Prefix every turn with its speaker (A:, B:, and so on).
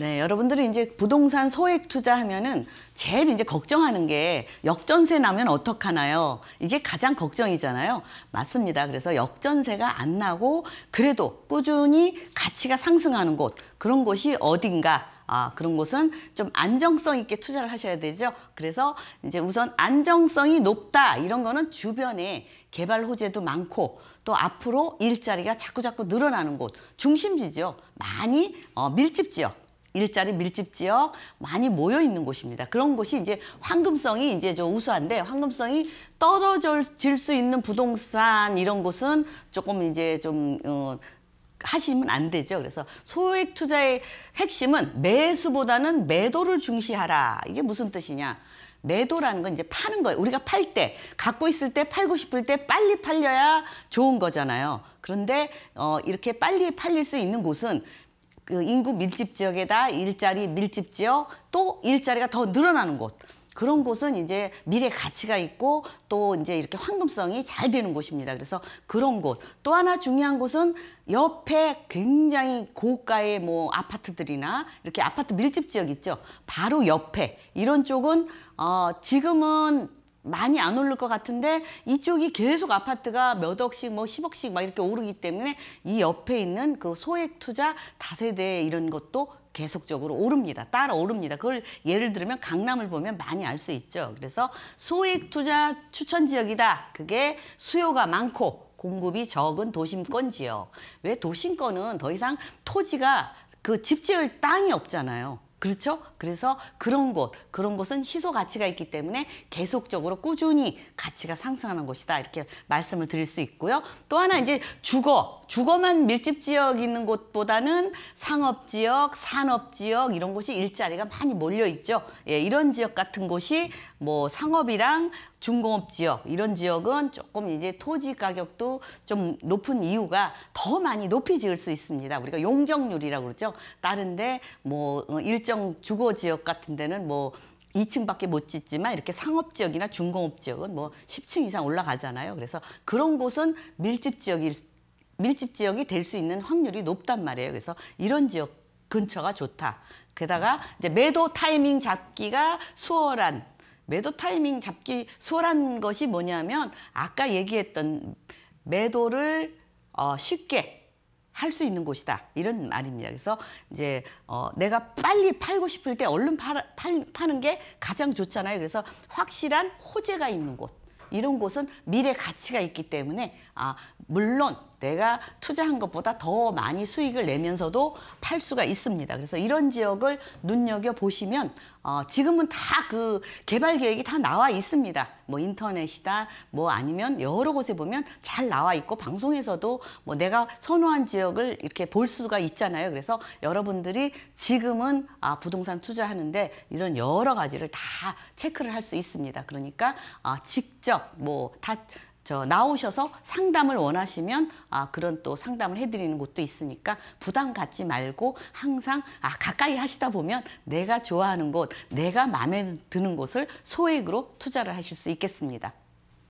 A: 네, 여러분들이 이제 부동산 소액 투자하면은 제일 이제 걱정하는 게 역전세 나면 어떡하나요? 이게 가장 걱정이잖아요. 맞습니다. 그래서 역전세가 안 나고 그래도 꾸준히 가치가 상승하는 곳, 그런 곳이 어딘가 아, 그런 곳은 좀 안정성 있게 투자를 하셔야 되죠. 그래서 이제 우선 안정성이 높다 이런 거는 주변에 개발 호재도 많고 또 앞으로 일자리가 자꾸자꾸 늘어나는 곳 중심지죠. 많이 어, 밀집 지역 일자리 밀집 지역 많이 모여 있는 곳입니다. 그런 곳이 이제 황금성이 이제 좀 우수한데 황금성이 떨어질 수 있는 부동산 이런 곳은 조금 이제 좀 어, 하시면 안 되죠. 그래서 소액 투자의 핵심은 매수보다는 매도를 중시하라. 이게 무슨 뜻이냐? 매도라는 건 이제 파는 거예요. 우리가 팔 때, 갖고 있을 때, 팔고 싶을 때 빨리 팔려야 좋은 거잖아요. 그런데 어, 이렇게 빨리 팔릴 수 있는 곳은 그 인구 밀집 지역에다 일자리 밀집 지역 또 일자리가 더 늘어나는 곳 그런 곳은 이제 미래 가치가 있고 또 이제 이렇게 황금성이 잘 되는 곳입니다. 그래서 그런 곳. 또 하나 중요한 곳은 옆에 굉장히 고가의 뭐 아파트들이나 이렇게 아파트 밀집 지역 있죠. 바로 옆에 이런 쪽은 어 지금은 많이 안 오를 것 같은데 이쪽이 계속 아파트가 몇 억씩 뭐 10억씩 막 이렇게 오르기 때문에 이 옆에 있는 그 소액 투자 다세대 이런 것도 계속적으로 오릅니다. 따라 오릅니다. 그걸 예를 들면 강남을 보면 많이 알 수 있죠. 그래서 소액 투자 추천 지역이다. 그게 수요가 많고 공급이 적은 도심권 지역. 왜 도심권은 더 이상 토지가 그 집 지을 땅이 없잖아요. 그렇죠? 그래서 그런 곳, 그런 곳은 희소 가치가 있기 때문에 계속적으로 꾸준히 가치가 상승하는 곳이다. 이렇게 말씀을 드릴 수 있고요. 또 하나 이제 주거, 주거만 밀집 지역 있는 곳보다는 상업 지역, 산업 지역 이런 곳이 일자리가 많이 몰려 있죠. 예, 이런 지역 같은 곳이 뭐 상업이랑 중공업 지역 이런 지역은 조금 이제 토지 가격도 좀 높은 이유가 더 많이 높이 지을 수 있습니다. 우리가 용적률이라고 그러죠. 다른데 뭐 일정 주거 지역 같은 데는 뭐 2층밖에 못 짓지만 이렇게 상업 지역이나 중공업 지역은 뭐 10층 이상 올라가잖아요. 그래서 그런 곳은 밀집 지역일 밀집 지역이 될 수 있는 확률이 높단 말이에요. 그래서 이런 지역 근처가 좋다. 게다가 이제 매도 타이밍 잡기가 수월한 매도 타이밍 잡기 수월한 것이 뭐냐면 아까 얘기했던 매도를 어, 쉽게 할 수 있는 곳이다 이런 말입니다. 그래서 이제 어, 내가 빨리 팔고 싶을 때 얼른 팔, 팔, 파는 게 가장 좋잖아요. 그래서 확실한 호재가 있는 곳 이런 곳은 미래 가치가 있기 때문에 아 물론 내가 투자한 것보다 더 많이 수익을 내면서도 팔 수가 있습니다. 그래서 이런 지역을 눈여겨 보시면 어, 지금은 다 그 개발 계획이 다 나와 있습니다. 뭐 인터넷이다, 뭐 아니면 여러 곳에 보면 잘 나와 있고 방송에서도 뭐 내가 선호한 지역을 이렇게 볼 수가 있잖아요. 그래서 여러분들이 지금은 아, 부동산 투자하는데 이런 여러 가지를 다 체크를 할 수 있습니다. 그러니까 아, 직접 뭐다 저 나오셔서 상담을 원하시면 아 그런 또 상담을 해드리는 곳도 있으니까 부담 갖지 말고 항상 아 가까이 하시다 보면 내가 좋아하는 곳, 내가 마음에 드는 곳을 소액으로 투자를 하실 수 있겠습니다.